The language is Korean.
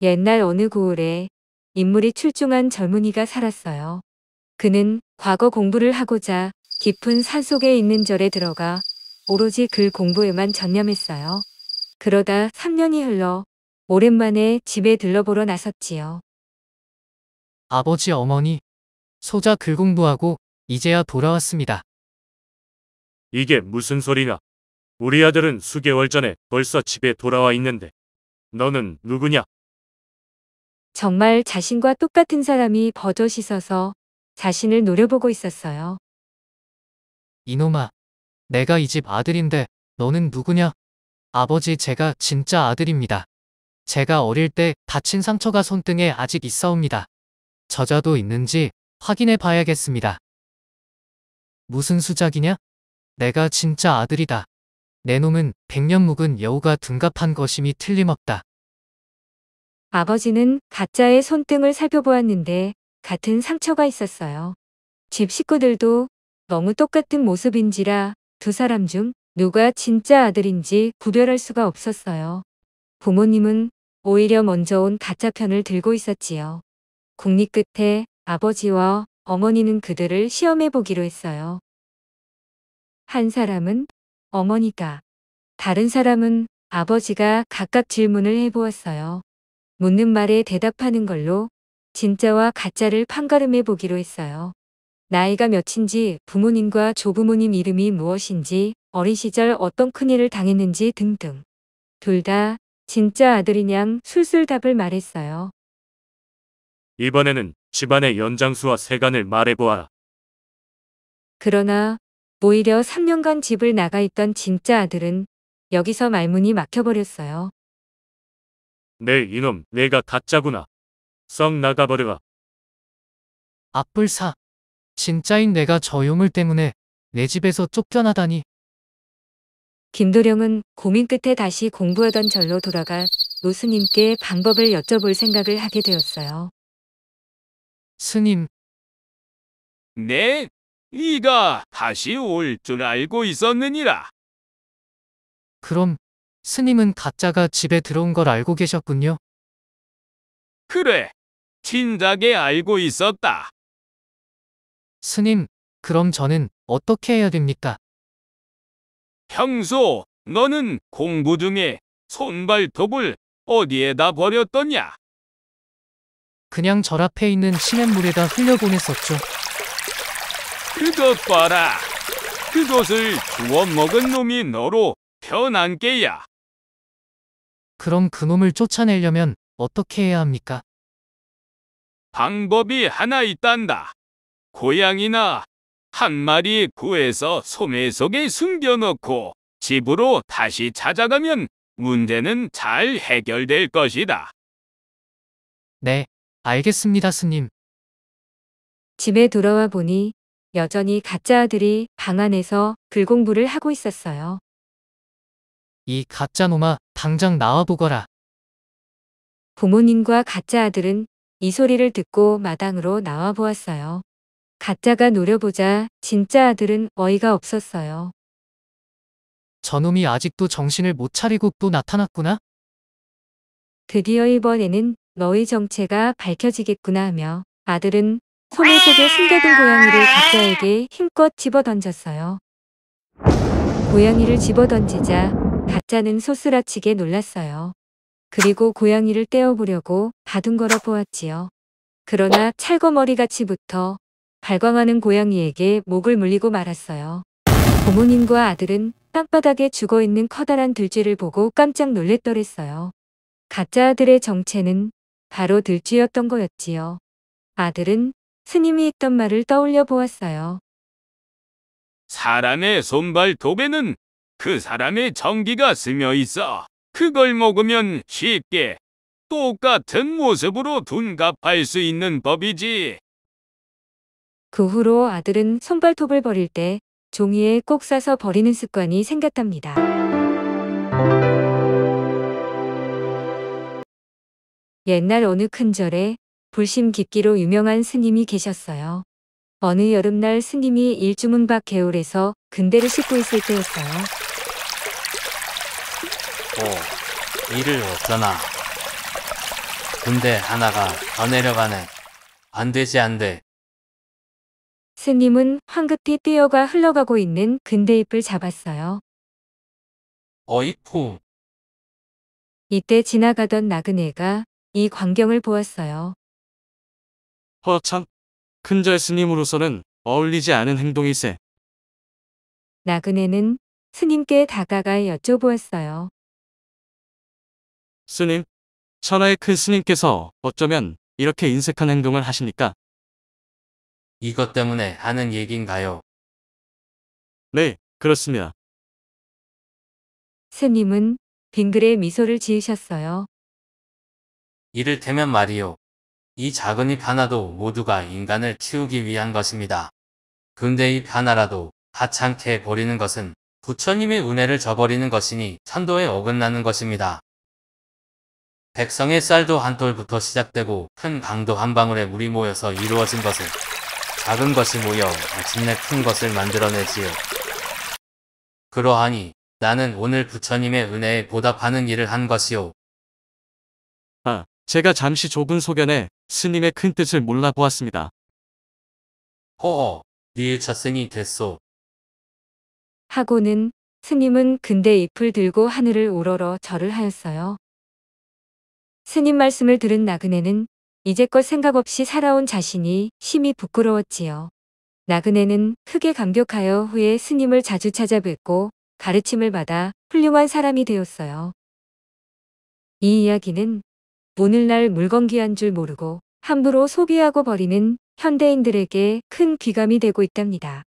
옛날 어느 고을에 인물이 출중한 젊은이가 살았어요. 그는 과거 공부를 하고자 깊은 산속에 있는 절에 들어가 오로지 글 그 공부에만 전념했어요. 그러다 3년이 흘러 오랜만에 집에 들러보러 나섰지요. 아버지 어머니, 소자 글 그 공부하고 이제야 돌아왔습니다. 이게 무슨 소리냐? 우리 아들은 수개월 전에 벌써 집에 돌아와 있는데 너는 누구냐? 정말 자신과 똑같은 사람이 버젓이 서서 자신을 노려보고 있었어요. 이놈아, 내가 이 집 아들인데 너는 누구냐? 아버지 제가 진짜 아들입니다. 제가 어릴 때 다친 상처가 손등에 아직 있어옵니다 저자도 있는지 확인해 봐야겠습니다. 무슨 수작이냐? 내가 진짜 아들이다. 내 놈은 백년 묵은 여우가 둔갑한 것임이 틀림없다. 아버지는 가짜의 손등을 살펴보았는데 같은 상처가 있었어요. 집 식구들도 너무 똑같은 모습인지라 두 사람 중 누가 진짜 아들인지 구별할 수가 없었어요. 부모님은 오히려 먼저 온 가짜 편을 들고 있었지요. 국립 끝에 아버지와 어머니는 그들을 시험해 보기로 했어요. 한 사람은 어머니가, 다른 사람은 아버지가 각각 질문을 해보았어요. 묻는 말에 대답하는 걸로 진짜와 가짜를 판가름해 보기로 했어요. 나이가 몇인지 부모님과 조부모님 이름이 무엇인지 어린 시절 어떤 큰일을 당했는지 등등. 둘 다 진짜 아들이냥 술술 답을 말했어요. 이번에는 집안의 연장수와 세간을 말해보아. 그러나 오히려 3년간 집을 나가 있던 진짜 아들은 여기서 말문이 막혀버렸어요. 네 이놈 내가 가짜구나. 썩 나가버려라. 악불사. 진짜인 내가 저 요물 때문에 내 집에서 쫓겨나다니. 김도령은 고민 끝에 다시 공부하던 절로 돌아가 노스님께 방법을 여쭤볼 생각을 하게 되었어요. 스님, 네, 이가 다시 올 줄 알고 있었느니라. 그럼 스님은 가짜가 집에 들어온 걸 알고 계셨군요. 그래, 진작에 알고 있었다. 스님, 그럼 저는 어떻게 해야 됩니까? 평소 너는 공부 중에 손발톱을 어디에다 버렸더냐? 그냥 절 앞에 있는 시냇물에다 흘려보냈었죠. 그것 봐라. 그것을 주워 먹은 놈이 너로 변한 게야. 그럼 그놈을 쫓아내려면 어떻게 해야 합니까? 방법이 하나 있단다. 고양이나 한 마리 구해서 소매 속에 숨겨놓고 집으로 다시 찾아가면 문제는 잘 해결될 것이다. 네, 알겠습니다, 스님. 집에 돌아와 보니 여전히 가짜 아들이 방 안에서 불공부를 하고 있었어요. 이 가짜놈아, 당장 나와보거라. 부모님과 가짜 아들은 이 소리를 듣고 마당으로 나와 보았어요. 가짜가 노려보자 진짜 아들은 어이가 없었어요. 저놈이 아직도 정신을 못 차리고 또 나타났구나? 드디어 이번에는 너의 정체가 밝혀지겠구나 하며 아들은 소매 속에 숨겨둔 고양이를 가짜에게 힘껏 집어던졌어요. 고양이를 집어던지자 가짜는 소스라치게 놀랐어요. 그리고 고양이를 떼어보려고 바둥거려 보았지요. 그러나 찰거머리같이 붙어 발광하는 고양이에게 목을 물리고 말았어요. 부모님과 아들은 땅바닥에 죽어있는 커다란 들쥐를 보고 깜짝 놀랬더랬어요. 가짜 아들의 정체는 바로 들쥐였던 거였지요. 아들은 스님이 했던 말을 떠올려 보았어요. 사람의 손발 도배는 그 사람의 정기가 스며 있어 그걸 먹으면 쉽게 똑같은 모습으로 둔갑할 수 있는 법이지. 그 후로 아들은 손발톱을 버릴 때 종이에 꼭 싸서 버리는 습관이 생겼답니다. 옛날 어느 큰 절에 불심 깊기로 유명한 스님이 계셨어요. 어느 여름날 스님이 일주문 밖 개울에서 근대를 씻고 있을 때였어요. 없고 어, 일을 없잖아. 근데 하나가 더 내려가네. 안 되지 안 돼. 스님은 황급히 뛰어가 흘러가고 있는 근대잎을 잡았어요. 어이쿠. 이때 지나가던 나그네가 이 광경을 보았어요. 허참, 큰절 스님으로서는 어울리지 않은 행동일세. 나그네는 스님께 다가가 여쭤보았어요. 스님, 천하의 큰 스님께서 어쩌면 이렇게 인색한 행동을 하십니까? 이것 때문에 하는 얘기인가요 네, 그렇습니다. 스님은 빙그레 미소를 지으셨어요. 이를테면 말이요. 이 작은 잎 하나도 모두가 인간을 키우기 위한 것입니다. 근데 잎 하나라도 하찮게 버리는 것은 부처님의 은혜를 저버리는 것이니 천도에 어긋나는 것입니다. 백성의 쌀도 한 톨부터 시작되고 큰 강도 한 방울에 물이 모여서 이루어진 것을 작은 것이 모여 마침내 큰 것을 만들어내지요. 그러하니 나는 오늘 부처님의 은혜에 보답하는 일을 한 것이요. 아, 제가 잠시 좁은 소견에 스님의 큰 뜻을 몰라보았습니다. 호호, 니으쳤으니 됐소. 하고는 스님은 근대 잎을 들고 하늘을 우러러 절을 하였어요. 스님 말씀을 들은 나그네는 이제껏 생각 없이 살아온 자신이 심히 부끄러웠지요. 나그네는 크게 감격하여 후에 스님을 자주 찾아뵙고 가르침을 받아 훌륭한 사람이 되었어요. 이 이야기는 오늘날 물건 귀한 줄 모르고 함부로 소비하고 버리는 현대인들에게 큰 귀감이 되고 있답니다.